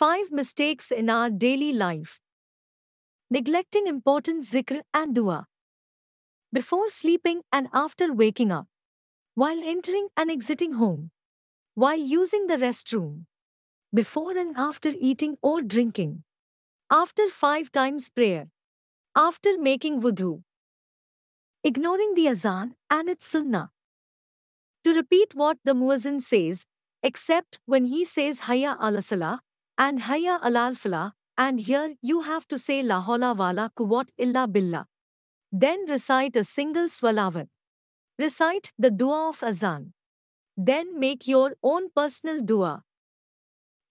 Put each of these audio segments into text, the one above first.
5 Mistakes in Our Daily Life Neglecting important zikr and dua. Before sleeping and after waking up. While entering and exiting home. While using the restroom. Before and after eating or drinking. After five times prayer. After making wudu. Ignoring the azan and its sunnah. To repeat what the muazzin says, except when he says Hayya ala salah and haya Alal filah, and here you have to say La Wala Kuwat Illa Billah. Then recite a single swalavan. Recite the dua of Azan. Then make your own personal dua.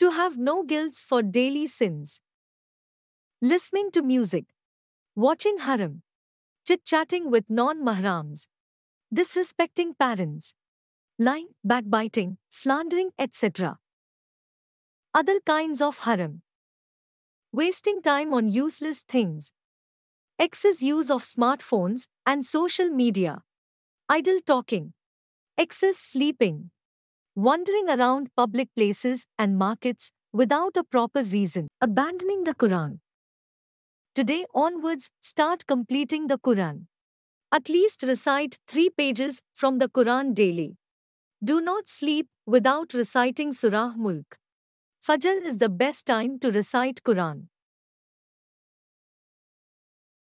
To have no guilts for daily sins. Listening to music. Watching haram. Chit-chatting with non-mahrams. Disrespecting parents. Lying, backbiting, slandering, etc. Other kinds of haram: Wasting time on useless things. Excess use of smartphones and social media. Idle talking. Excess sleeping. Wandering around public places and markets without a proper reason. Abandoning the Quran. Today onwards, start completing the Quran. At least recite three pages from the Quran daily. Do not sleep without reciting Surah Mulk. Fajr is the best time to recite Quran.